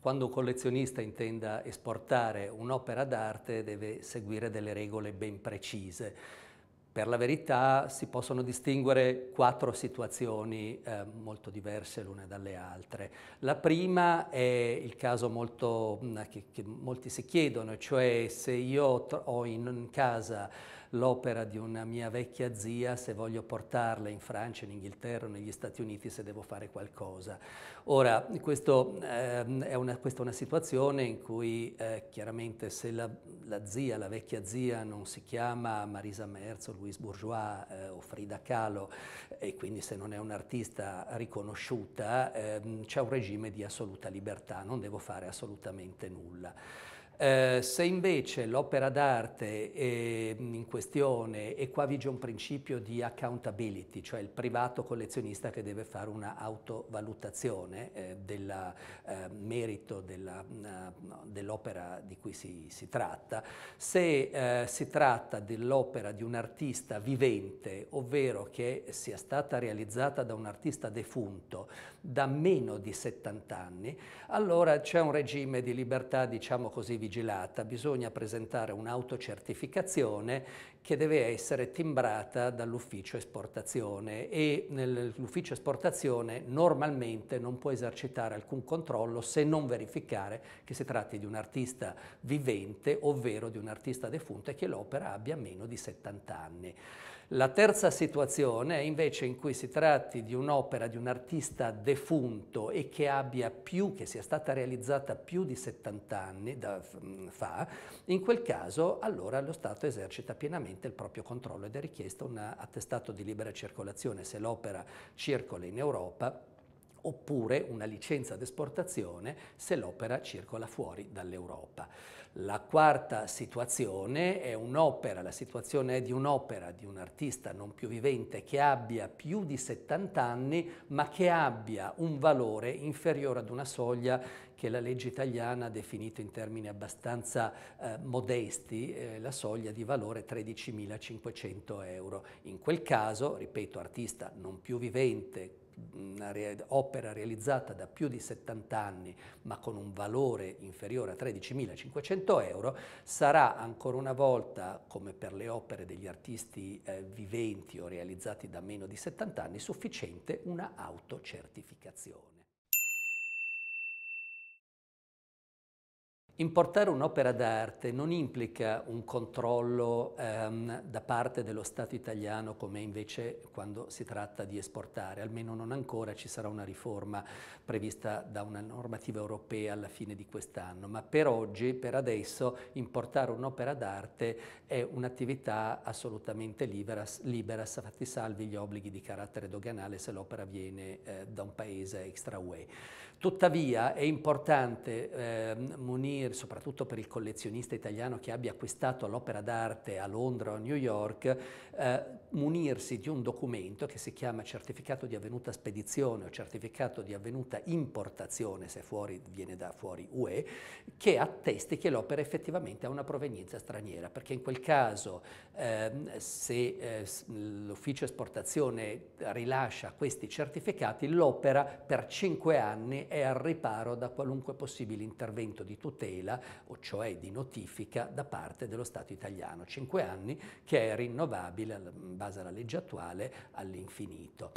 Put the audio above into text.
Quando un collezionista intenda esportare un'opera d'arte deve seguire delle regole ben precise. Per la verità si possono distinguere quattro situazioni eh, molto diverse l'una dalle altre. La prima è il caso molto, mm, che, che molti si chiedono, cioè se io ho in casa l'opera di una mia vecchia zia se voglio portarla in Francia, in Inghilterra, negli Stati Uniti se devo fare qualcosa. Ora, questo, eh, è una, questa è una situazione in cui eh, chiaramente se la, la, zia, la vecchia zia non si chiama Marisa Merz o Louise Bourgeois eh, o Frida Kahlo e quindi se non è un'artista riconosciuta, ehm, c'è un regime di assoluta libertà, non devo fare assolutamente nulla. Eh, se invece l'opera d'arte mm, in questione, e qua vige un principio di accountability, cioè il privato collezionista che deve fare una autovalutazione eh, del eh, merito mm, dell'opera dell di cui si, si, tratta, se eh, si tratta dell'opera di un artista vivente, ovvero che sia stata realizzata da un artista defunto da meno di 70 anni, allora c'è un regime di libertà, diciamo così, vigilata, bisogna presentare un'autocertificazione che deve essere timbrata dall'ufficio esportazione e l'ufficio esportazione normalmente non può esercitare alcun controllo se non verificare che si tratti di un artista vivente, ovvero di un artista defunto e che l'opera abbia meno di 70 anni. La terza situazione è invece in cui si tratti di un'opera di un artista defunto e che abbia più, che sia stata realizzata più di 70 anni da, Mm, fa, in quel caso allora lo Stato esercita pienamente il proprio controllo ed è richiesto un attestato di libera circolazione se l'opera circola in Europa oppure una licenza d'esportazione se l'opera circola fuori dall'Europa. La quarta situazione è un'opera, la situazione è di un'opera di un artista non più vivente che abbia più di 70 anni ma che abbia un valore inferiore ad una soglia che la legge italiana ha definito in termini abbastanza eh, modesti, eh, la soglia di valore 13.500 euro. In quel caso, ripeto, artista non più vivente, una re opera realizzata da più di 70 anni ma con un valore inferiore a 13.500 euro, sarà ancora una volta, come per le opere degli artisti eh, viventi o realizzati da meno di 70 anni, sufficiente una autocertificazione. Importare un'opera d'arte non implica un controllo ehm, da parte dello Stato italiano come invece quando si tratta di esportare, almeno non ancora ci sarà una riforma prevista da una normativa europea alla fine di quest'anno, ma per oggi, per adesso, importare un'opera d'arte è un'attività assolutamente libera, libera, fatti salvi gli obblighi di carattere doganale se l'opera viene eh, da un paese extra UE. Tuttavia è importante eh, munire, soprattutto per il collezionista italiano che abbia acquistato l'opera d'arte a Londra o a New York, eh, munirsi di un documento che si chiama certificato di avvenuta spedizione o certificato di avvenuta importazione, se fuori, viene da fuori UE, che attesti che l'opera effettivamente ha una provenienza straniera, perché in quel caso ehm, eh, se l'ufficio esportazione rilascia questi certificati, l'opera per cinque anni è al riparo da qualunque possibile intervento di tutela, o cioè di notifica, da parte dello Stato italiano. Cinque anni che è rinnovabile, in base alla legge attuale, all'infinito.